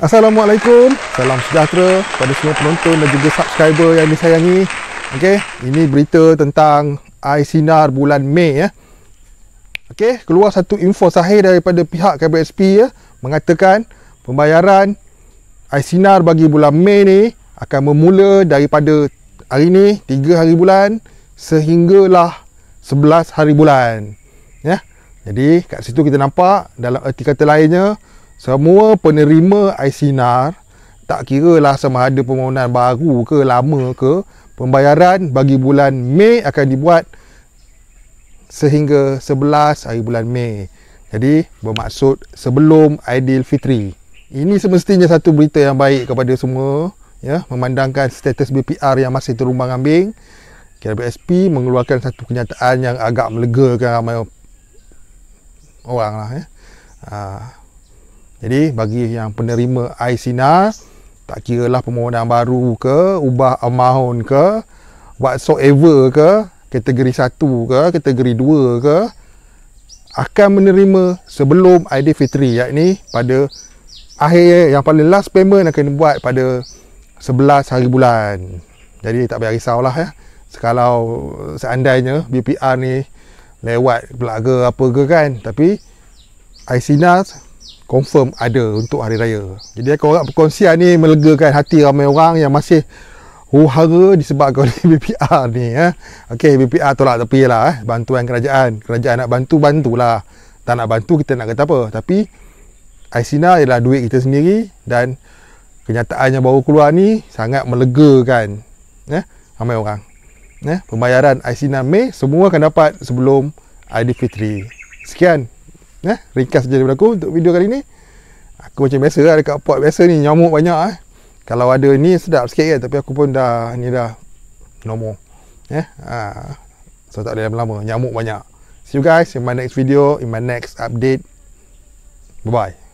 Assalamualaikum Salam sejahtera Pada semua penonton dan juga subscriber yang disayangi Okey, ini berita tentang air sinar bulan Mei ya. Okey, keluar satu info sahih daripada pihak KBSP ya, mengatakan pembayaran air sinar bagi bulan Mei ni akan bermula daripada hari ini 3 hari bulan sehinggalah 11 hari bulan. Ya. Jadi kat situ kita nampak dalam erti kata lainnya semua penerima ICNAR tak kira lah sama ada permohonan baru ke lama ke pembayaran bagi bulan Mei akan dibuat sehingga 11 hari bulan Mei. Jadi bermaksud sebelum Aidilfitri. Ini semestinya satu berita yang baik kepada semua ya memandangkan status BPR yang masih terumbang ambing KBSP mengeluarkan satu kenyataan yang agak melegakan ramai orang lah ya. Aa. Ah, jadi bagi yang penerima Aisina, tak kiralah permohonan baru ke, ubah amahun ke, whatsoever ke, kategori 1 ke, kategori 2 ke, akan menerima sebelum Aidilfitri yakni pada akhir yang paling last payment akan buat pada 11 hari bulan. Jadi tak payah lah ya. Sekalau seandainya BPR ni lewat pula ke apa ke kan tapi Aisinas confirm ada untuk hari raya. Jadi aku harap perkongsian ni melegakan hati ramai orang yang masih huhara disebabkan oleh BPR ni eh. Okey BPR tolak tepi lah eh. Bantuan kerajaan. Kerajaan nak bantu bantulah. Tak nak bantu kita nak kata apa. Tapi Aisina ialah duit kita sendiri dan kenyataan yang baru keluar ni sangat melegakan eh ramai orang. Eh pembayaran Aisina Mei semua akan dapat sebelum Aidilfitri. Sekian. Eh, ringkas saja daripada aku untuk video kali ni. Aku macam biasa lah dekat pot biasa ni nyamuk banyak eh. Kalau ada ni sedap sikit kan tapi aku pun dah ni dah normal. Eh, ha. So tak boleh lama-lama nyamuk banyak. See you guys in my next video, in my next update. Bye-bye.